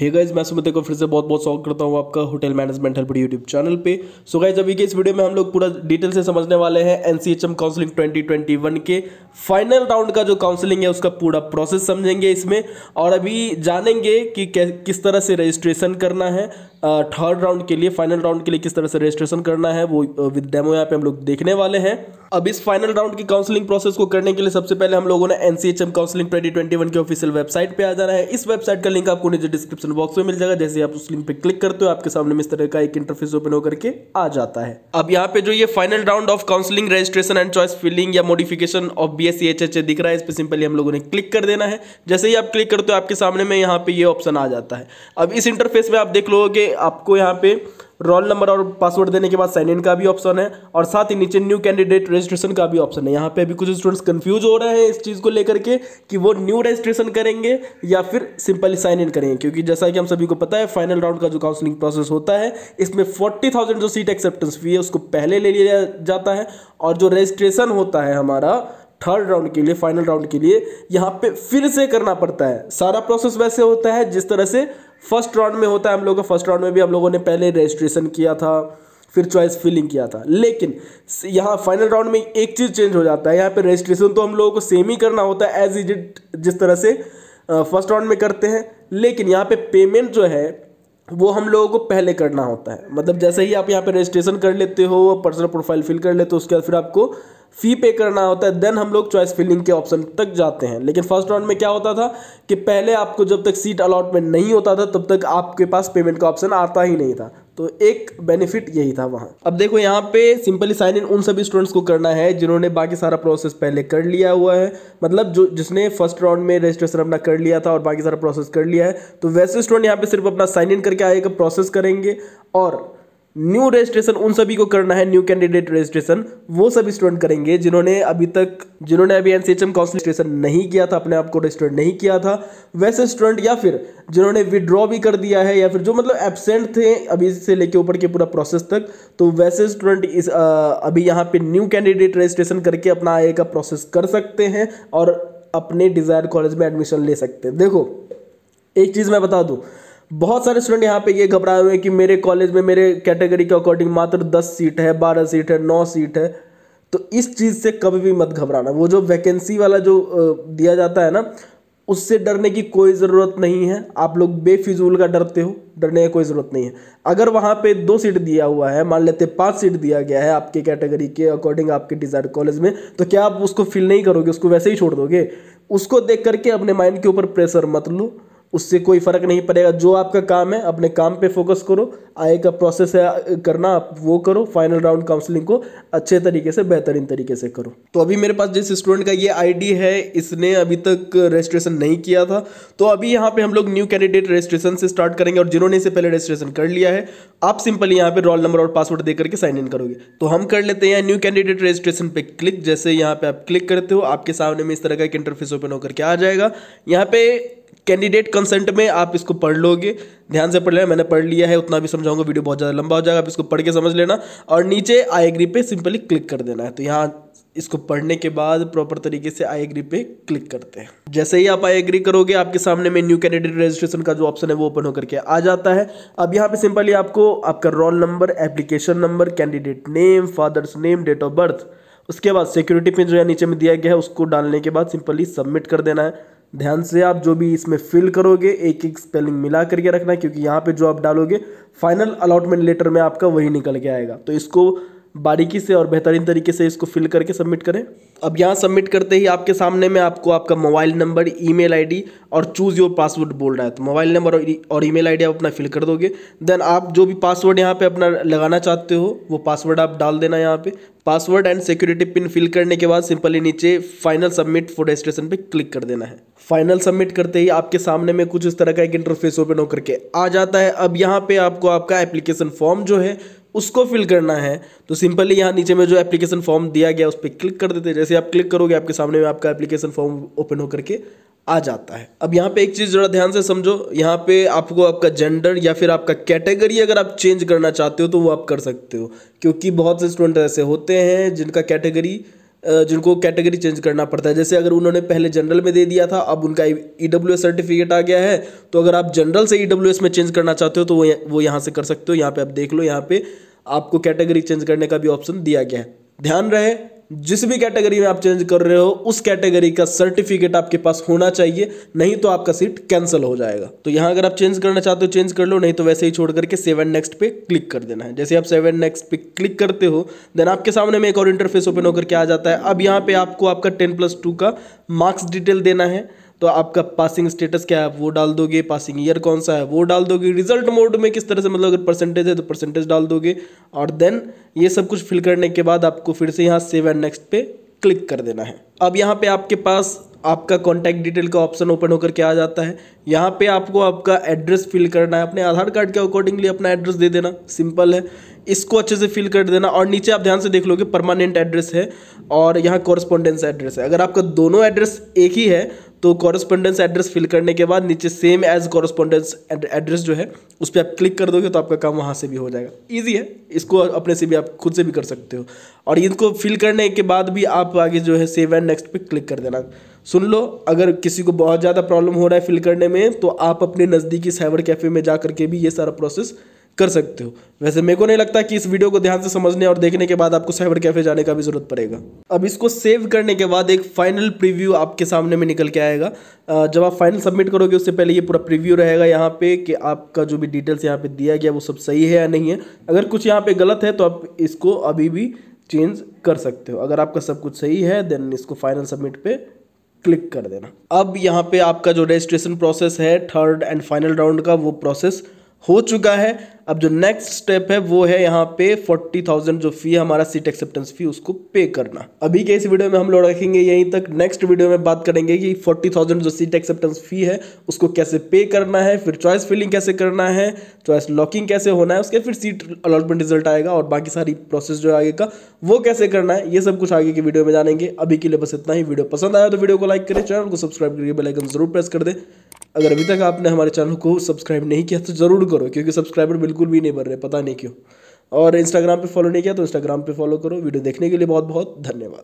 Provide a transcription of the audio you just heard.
hey guys मैं सुमित को फिर से बहुत बहुत स्वागत करता हूँ आपका hotel management help YouTube channel पे सो गाइज अभी के इस वीडियो में हम लोग पूरा डिटेल से समझने वाले हैं N C H M counselling twenty twenty one के फाइनल राउंड का जो काउंसलिंग है उसका पूरा प्रोसेस समझेंगे इसमें और अभी जानेंगे कि किस तरह से रजिस्ट्रेशन करना है थर्ड राउंड के लिए फाइनल राउंड के लिए किस तरह से रजिस्ट्रेशन करना है वो विद डेमो यहाँ पे हम लोग देखने वाले हैं अब इस फाइनल राउंड की काउंसलिंग प्रोसेस को करने के लिए सबसे पहले हम लोगों ने N C H M counselling twenty twenty one के ऑफिशियल वेबसाइट पर आ जाना है इस वेबसाइट का लिंक आपको नीचे डिस्क्रिप्शन डिस्क्रिप्शन बॉक्स में मिल जाएगा जैसे आप उस लिंक पे क्लिक करते हो आपके सामने इस तरह का एक इंटरफेस ओपन होकर के आ जाता है अब यहाँ पे जो ये final round of counselling registration and choice filling या मॉडिफिकेशन ऑफ बी एस दिख रहा है इस पर सिंपली हम लोगों ने क्लिक कर देना है जैसे ही आप क्लिक करते हो आपके सामने में यहाँ पे ये ऑप्शन आ जाता है अब इस इंटरफेस में आप देख लोगे आपको यहाँ पे रोल नंबर और पासवर्ड देने के बाद साइन इन का भी ऑप्शन है और साथ ही नीचे न्यू कैंडिडेट रजिस्ट्रेशन का भी ऑप्शन है यहाँ पे अभी कुछ स्टूडेंट्स कंफ्यूज हो रहे हैं इस चीज़ को लेकर के कि वो न्यू रजिस्ट्रेशन करेंगे या फिर सिंपली साइन इन करेंगे क्योंकि जैसा कि हम सभी को पता है फाइनल राउंड का जो काउंसलिंग प्रोसेस होता है इसमें फोर्टी थाउजेंड जो सीट एक्सेप्टेंस फी है उसको पहले ले लिया जाता है और जो रजिस्ट्रेशन होता है हमारा थर्ड राउंड के लिए फाइनल राउंड के लिए यहाँ पे फिर से करना पड़ता है सारा प्रोसेस वैसे होता है जिस तरह से फर्स्ट राउंड में होता है हम लोग का फर्स्ट राउंड में भी हम लोगों ने पहले रजिस्ट्रेशन किया था फिर चॉइस फिलिंग किया था लेकिन यहाँ फाइनल राउंड में एक चीज़ चेंज हो जाता है यहाँ पे रजिस्ट्रेशन तो हम लोगों को सेम ही करना होता है एज इज इट जिस तरह से फर्स्ट राउंड में करते हैं लेकिन यहाँ पे पेमेंट जो है वो हम लोगों को पहले करना होता है मतलब जैसे ही आप यहाँ पे रजिस्ट्रेशन कर लेते हो पर्सनल प्रोफाइल फिल कर लेते हो उसके बाद फिर आपको फ़ी पे करना होता है देन हम लोग चॉइस फिलिंग के ऑप्शन तक जाते हैं लेकिन फर्स्ट राउंड में क्या होता था कि पहले आपको जब तक सीट अलॉटमेंट नहीं होता था तब तक आपके पास पेमेंट का ऑप्शन आता ही नहीं था तो एक बेनिफिट यही था वहाँ अब देखो यहाँ पे सिंपली साइन इन उन सभी स्टूडेंट्स को करना है जिन्होंने बाकी सारा प्रोसेस पहले कर लिया हुआ है मतलब जो जिसने फर्स्ट राउंड में रजिस्ट्रेशन अपना कर लिया था और बाकी सारा प्रोसेस कर लिया है तो वैसे स्टूडेंट यहाँ पे सिर्फ अपना साइन इन करके आएगा प्रोसेस करेंगे और न्यू रजिस्ट्रेशन उन सभी को करना है न्यू कैंडिडेट रजिस्ट्रेशन वो सभी स्टूडेंट करेंगे जिन्होंने अभी तक जिन्होंने अभी एनसीएचएम काउंसिल रजिस्ट्रेशन नहीं किया था अपने आप को रजिस्टर नहीं किया था वैसे स्टूडेंट या फिर जिन्होंने विड्रॉ भी कर दिया है या फिर जो मतलब एबसेंट थे अभी से लेके ऊपर के पूरा प्रोसेस तक तो वैसे स्टूडेंट इस आ, अभी यहाँ पे न्यू कैंडिडेट रजिस्ट्रेशन करके अपना आगे का प्रोसेस कर सकते हैं और अपने डिज़ायर कॉलेज में एडमिशन ले सकते हैं देखो एक चीज़ मैं बता दूँ बहुत सारे स्टूडेंट यहाँ पे ये घबराए हुए हैं कि मेरे कॉलेज में मेरे कैटेगरी के अकॉर्डिंग मात्र दस सीट है बारह सीट है नौ सीट है तो इस चीज़ से कभी भी मत घबराना वो जो वैकेंसी वाला जो दिया जाता है ना उससे डरने की कोई ज़रूरत नहीं है आप लोग बेफिजूल का डरते हो डरने की कोई ज़रूरत नहीं है अगर वहाँ पे दो सीट दिया हुआ है मान लेते पांच सीट दिया गया है आपके कैटेगरी के अकॉर्डिंग आपके डिज़ायर कॉलेज में तो क्या आप उसको फिल नहीं करोगे उसको वैसे ही छोड़ दोगे उसको देख करके अपने माइंड के ऊपर प्रेशर मत लो उससे कोई फ़र्क नहीं पड़ेगा जो आपका काम है अपने काम पे फोकस करो आए का प्रोसेस है करना आप वो करो फाइनल राउंड काउंसलिंग को अच्छे तरीके से बेहतरीन तरीके से करो तो अभी मेरे पास जिस स्टूडेंट का ये आईडी है इसने अभी तक रजिस्ट्रेशन नहीं किया था तो अभी यहाँ पे हम लोग न्यू कैंडिडेट रजिस्ट्रेशन से स्टार्ट करेंगे और जिन्होंने इसे पहले रजिस्ट्रेशन कर लिया है आप सिंपली यहाँ पर रोल नंबर और पासवर्ड दे करके साइन इन करोगे तो हम कर लेते हैं न्यू कैंडिडेट रजिस्ट्रेशन पर क्लिक जैसे यहाँ पर आप क्लिक करते हो आपके सामने में इस तरह का एक इंटरफेस ओपन होकर के आ जाएगा यहाँ पे कैंडिडेट कंसेंट में आप इसको पढ़ लोगे ध्यान से पढ़ लेना मैंने पढ़ लिया है उतना भी समझाऊंगा वीडियो बहुत ज़्यादा लंबा हो जाएगा आप इसको पढ़ के समझ लेना और नीचे आई एग्री पे सिंपली क्लिक कर देना है तो यहाँ इसको पढ़ने के बाद प्रॉपर तरीके से आई एग्री पे क्लिक करते हैं जैसे ही आप आई एग्री करोगे आपके सामने में न्यू कैंडिडेट रजिस्ट्रेशन का जो ऑप्शन है वो ओपन होकर के आ जाता है अब यहाँ पे सिंपली आपको आपका roll number application number candidate name father's name date of birth उसके बाद सिक्योरिटी पिन जो है नीचे में दिया गया है उसको डालने के बाद सिंपली सबमिट कर देना है ध्यान से आप जो भी इसमें फिल करोगे एक एक स्पेलिंग मिला करके रखना क्योंकि यहाँ पे जो आप डालोगे फाइनल अलॉटमेंट लेटर में आपका वही निकल के आएगा तो इसको बारीकी से और बेहतरीन तरीके से इसको फिल करके सबमिट करें अब यहाँ सबमिट करते ही आपके सामने में आपको आपका मोबाइल नंबर ईमेल आईडी और चूज़ योर पासवर्ड बोल रहा है तो मोबाइल नंबर और ईमेल e- आईडी आप अपना फिल कर दोगे देन आप जो भी पासवर्ड यहाँ पे अपना लगाना चाहते हो वो पासवर्ड आप डाल देना यहाँ पे password and security pin fill करने के बाद सिंपली नीचे फाइनल सबमिट फोर रजिस्ट्रेशन पर क्लिक कर देना है फाइनल सबमिट करते ही आपके सामने में कुछ इस तरह का एक इंटरफेस ओपन होकर के आ जाता है अब यहाँ पे आपको आपका एप्लीकेशन फॉर्म जो है उसको फिल करना है तो सिंपली यहाँ नीचे में जो एप्लीकेशन फॉर्म दिया गया उस पर क्लिक कर देते हैं जैसे आप क्लिक करोगे आपके सामने में आपका एप्लीकेशन फॉर्म ओपन होकर के आ जाता है अब यहाँ पे एक चीज़ जरा ध्यान से समझो यहाँ पे आपको आपका जेंडर या फिर आपका कैटेगरी अगर आप चेंज करना चाहते हो तो वो आप कर सकते हो क्योंकि बहुत से स्टूडेंट ऐसे होते हैं जिनका कैटेगरी जिनको कैटेगरी चेंज करना पड़ता है जैसे अगर उन्होंने पहले जनरल में दे दिया था अब उनका ई सर्टिफिकेट e आ गया है तो अगर आप जनरल से ई e में चेंज करना चाहते हो तो वो वो यहाँ से कर सकते हो यहाँ पर आप देख लो यहाँ पर आपको कैटेगरी चेंज करने का भी ऑप्शन दिया गया है ध्यान रहे जिस भी कैटेगरी में आप चेंज कर रहे हो उस कैटेगरी का सर्टिफिकेट आपके पास होना चाहिए नहीं तो आपका सीट कैंसिल हो जाएगा तो यहाँ अगर आप चेंज करना चाहते हो चेंज कर लो नहीं तो वैसे ही छोड़ करके सेवन नेक्स्ट पे क्लिक कर देना है जैसे आप सेवन नेक्स्ट पे क्लिक करते हो देन आपके सामने में एक और इंटरफेस ओपन होकर के आ जाता है अब यहाँ पे आपको आपका टेन प्लस टू का मार्क्स डिटेल देना है तो आपका पासिंग स्टेटस क्या है वो डाल दोगे पासिंग ईयर कौन सा है वो डाल दोगे रिजल्ट मोड में किस तरह से मतलब अगर परसेंटेज है तो परसेंटेज डाल दोगे और देन ये सब कुछ फिल करने के बाद आपको फिर से यहाँ सेव एंड नेक्स्ट पे क्लिक कर देना है अब यहाँ पे आपके पास आपका कॉन्टैक्ट डिटेल का ऑप्शन ओपन होकर के आ जाता है यहाँ पे आपको आपका एड्रेस फिल करना है अपने आधार कार्ड के अकॉर्डिंगली अपना एड्रेस दे देना सिंपल है इसको अच्छे से फिल कर देना और नीचे आप ध्यान से देख लोगे परमानेंट एड्रेस है और यहाँ कॉरस्पॉन्डेंस एड्रेस है अगर आपका दोनों एड्रेस एक ही है तो कॉरेस्पॉन्डेंस एड्रेस फिल करने के बाद नीचे सेम एज कॉरस्पॉन्डेंस एड्रेस जो है उस पर आप क्लिक कर दोगे तो आपका काम वहाँ से भी हो जाएगा ईजी है इसको अपने से भी आप खुद से भी कर सकते हो और इनको फिल करने के बाद भी आप आगे जो है सेव एंड नेक्स्ट पे क्लिक कर देना सुन लो अगर किसी को बहुत ज़्यादा प्रॉब्लम हो रहा है फिल करने में तो आप अपने नज़दीकी साइबर कैफ़े में जा करके भी ये सारा प्रोसेस कर सकते हो वैसे मेरे को नहीं लगता कि इस वीडियो को ध्यान से समझने और देखने के बाद आपको साइबर कैफे जाने का भी जरूरत पड़ेगा अब इसको सेव करने के बाद एक फाइनल प्रीव्यू आपके सामने में निकल के आएगा जब आप फाइनल सबमिट करोगे उससे पहले ये पूरा प्रीव्यू रहेगा यहाँ पे कि आपका जो भी डिटेल्स यहाँ पे दिया गया वो सब सही है या नहीं है अगर कुछ यहाँ पे गलत है तो आप इसको अभी भी चेंज कर सकते हो अगर आपका सब कुछ सही है देन इसको फाइनल सबमिट पे क्लिक कर देना अब यहाँ पे आपका जो रजिस्ट्रेशन प्रोसेस है थर्ड एंड फाइनल राउंड का वो प्रोसेस हो चुका है अब जो नेक्स्ट स्टेप है वो है यहाँ पे फोर्टी थाउजेंड जो फी है हमारा सीट एक्सेप्टेंस फी उसको पे करना अभी के इस वीडियो में हम लोग रखेंगे यहीं तक नेक्स्ट वीडियो में बात करेंगे कि फोर्टी थाउजेंड जो सीट एक्सेप्टेंस फी है उसको कैसे पे करना है फिर चॉइस फिलिंग कैसे करना है चॉइस लॉकिंग कैसे होना है उसके फिर सीट अलॉटमेंट रिजल्ट आएगा और बाकी सारी प्रोसेस जो आगे का वो कैसे करना है ये सब कुछ आगे की वीडियो में जानेंगे अभी के लिए बस इतना ही वीडियो पसंद आया तो वीडियो को लाइक करें चैनल को सब्सक्राइब करके बेलाइकन जरूर प्रेस कर दे अगर अभी तक आपने हमारे चैनल को सब्सक्राइब नहीं किया तो जरूर करो क्योंकि सब्सक्राइबर बिल्कुल बिल्कुल भी नहीं भर रहे पता नहीं क्यों और इंस्टाग्राम पे फॉलो नहीं किया तो इंस्टाग्राम पे फॉलो करो वीडियो देखने के लिए बहुत बहुत धन्यवाद